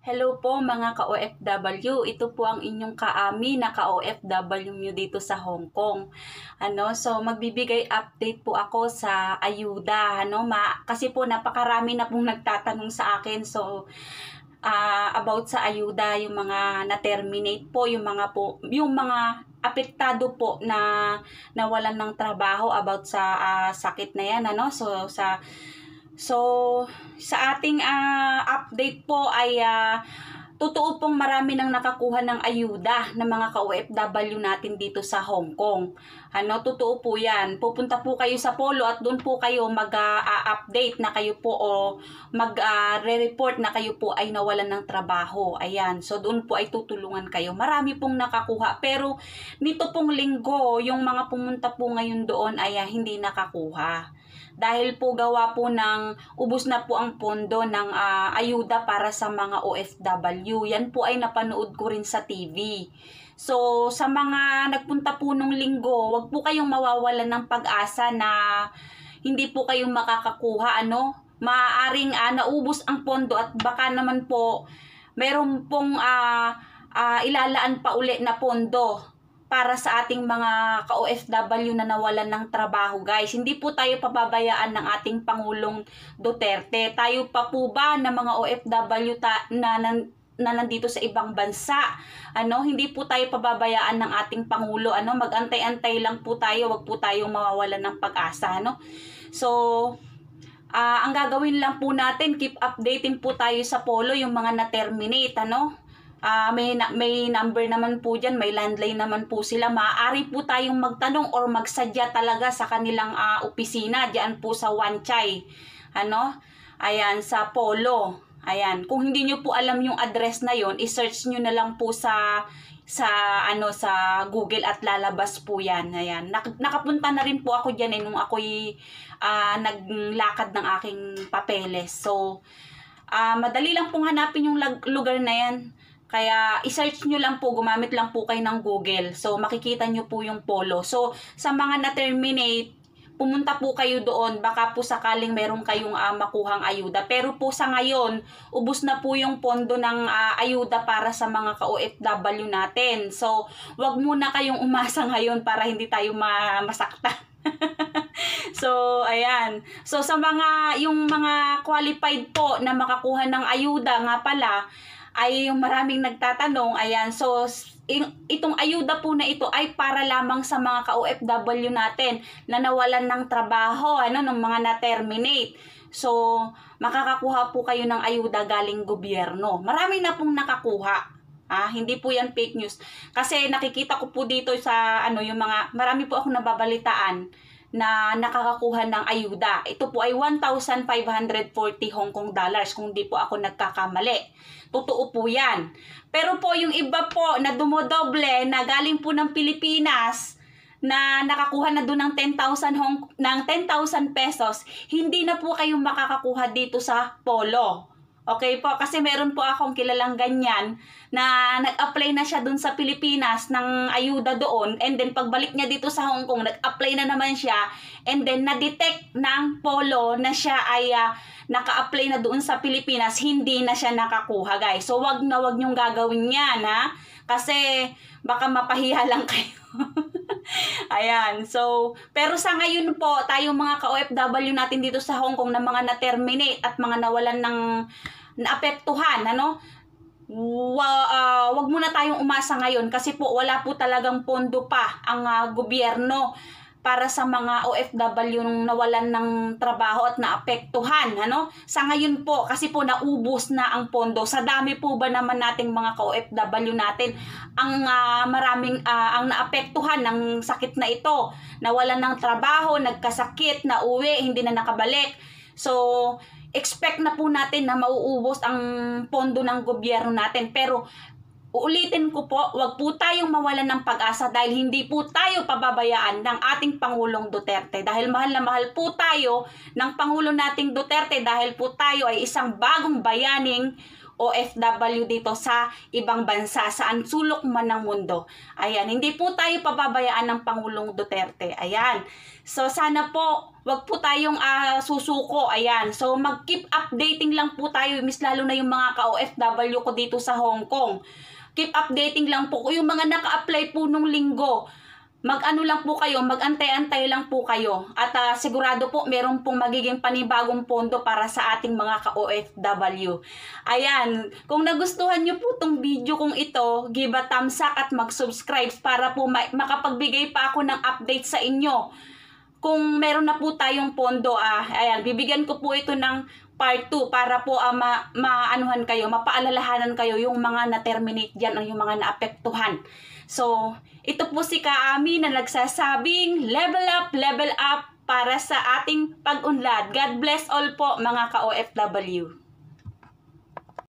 Hello po mga ka-OFW. Ito po ang inyong kaami na ka-OFW nyo dito sa Hong Kong. Ano, so magbibigay update po ako sa ayuda, ano, ma kasi po napakarami na pong nagtatanong sa akin. So uh, about sa ayuda, yung mga na-terminate po, yung mga po, yung mga apektado po na nawalan ng trabaho about sa uh, sakit na yan, ano. So sa So, sa ating uh, update po ay uh, Totoo pong marami nang nakakuha ng ayuda ng mga ka-OFW natin dito sa Hong Kong. Ano, totoo po 'yan. Pupunta po kayo sa Polo at doon po kayo mag-update na kayo po o mag-re-report na kayo po ay nawalan ng trabaho. Ayan. So doon po ay tutulungan kayo. Marami pong nakakuha pero nito pong linggo, yung mga pumunta po ngayon doon ay ah, hindi nakakuha dahil po gawa po ng ubos na po ang pondo ng uh, ayuda para sa mga OFW video. Yan po ay napanood ko rin sa TV. So, sa mga nagpunta po nung linggo, wag po kayong mawawalan ng pag-asa na hindi po kayong makakakuha, ano? Maaaring uh, naubos ang pondo at baka naman po meron pong uh, uh, ilalaan pa uli na pondo para sa ating mga ka-OFW na nawalan ng trabaho guys. Hindi po tayo pababayaan ng ating Pangulong Duterte. Tayo pa po ba na mga OFW ta na, na na nandito sa ibang bansa. Ano, hindi po tayo pababayaan ng ating pangulo, ano, magantay-antay lang po tayo, wag po tayong mawawalan ng pag-asa, ano. So, uh, ang gagawin lang po natin, keep updating po tayo sa polo yung mga na-terminate, ano. Uh, may, may number naman po diyan, may landline naman po sila. Maaari po tayong magtanong or magsadya talaga sa kanilang uh, opisina, diyan po sa Wanchay, ano, ayan, sa Polo. Ayan, kung hindi nyo po alam yung address na yon, i-search nyo na lang po sa sa ano sa Google at lalabas po 'yan. Ayan. Nak- nakapunta na rin po ako diyan eh nung ako'y uh, naglakad ng aking papeles. So uh, madali lang pong hanapin yung lugar na 'yan. Kaya i-search nyo lang po, gumamit lang po kayo ng Google. So makikita nyo po yung polo. So sa mga na-terminate pumunta po kayo doon, baka po sakaling meron kayong uh, makuhang ayuda. Pero po sa ngayon, ubos na po yung pondo ng uh, ayuda para sa mga ka-OFW natin. So, wag muna kayong umasa ngayon para hindi tayo ma masaktan. so, ayan. So, sa mga, yung mga qualified po na makakuha ng ayuda nga pala, ay yung maraming nagtatanong, ayan, so itong ayuda po na ito ay para lamang sa mga ka-OFW natin na nawalan ng trabaho, ano, ng mga na-terminate. So, makakakuha po kayo ng ayuda galing gobyerno. Marami na pong nakakuha. Ah, hindi po yan fake news. Kasi nakikita ko po dito sa ano yung mga marami po ako nababalitaan na nakakakuha ng ayuda. Ito po ay 1,540 Hong Kong dollars kung di po ako nagkakamali. Totoo po yan. Pero po yung iba po na dumodoble na galing po ng Pilipinas na nakakuha na doon ng 10,000 Hong ng 10,000 pesos, hindi na po kayo makakakuha dito sa Polo. Okay po, kasi meron po akong kilalang ganyan na nag-apply na siya dun sa Pilipinas ng ayuda doon and then pagbalik niya dito sa Hong Kong, nag-apply na naman siya and then na-detect ng polo na siya ay uh, naka-apply na doon sa Pilipinas, hindi na siya nakakuha guys. So wag na wag niyong gagawin yan ha, kasi baka mapahiya lang kayo. Ayan. So, pero sa ngayon po, tayong mga ka-OFW natin dito sa Hong Kong na mga na-terminate at mga nawalan ng naapektuhan, ano? Wa, uh, wag muna tayong umasa ngayon kasi po wala po talagang pondo pa ang uh, gobyerno para sa mga OFW nung nawalan ng trabaho at naapektuhan, ano? Sa ngayon po, kasi po naubos na ang pondo. Sa dami po ba naman nating mga ka-OFW natin ang uh, maraming uh, ang naapektuhan ng sakit na ito? Nawalan ng trabaho, nagkasakit, nauwi, hindi na nakabalik. So, expect na po natin na mauubos ang pondo ng gobyerno natin. Pero Uulitin ko po, wag po tayong mawalan ng pag-asa dahil hindi po tayo pababayaan ng ating Pangulong Duterte. Dahil mahal na mahal po tayo ng Pangulo nating Duterte dahil po tayo ay isang bagong bayaning OFW dito sa ibang bansa, saan sulok man ng mundo. Ayan, hindi po tayo pababayaan ng Pangulong Duterte. Ayan. So sana po, wag po tayong uh, susuko. Ayan. So mag-keep updating lang po tayo, mis lalo na yung mga ka-OFW ko dito sa Hong Kong. Keep updating lang po yung mga naka-apply po nung linggo mag-ano lang po kayo, mag-antay-antay lang po kayo. At uh, sigurado po meron pong magiging panibagong pondo para sa ating mga ka-OFW. Ayan, kung nagustuhan nyo po tong video kong ito, give a thumbs up at mag-subscribe para po makapagbigay pa ako ng update sa inyo kung meron na po tayong pondo, ah, ayan, bibigyan ko po ito ng part 2 para po ah, ma maanuhan kayo, mapaalalahanan kayo yung mga na-terminate diyan o yung mga naapektuhan. So, ito po si Kaami na nagsasabing level up, level up para sa ating pag-unlad. God bless all po mga ka-OFW.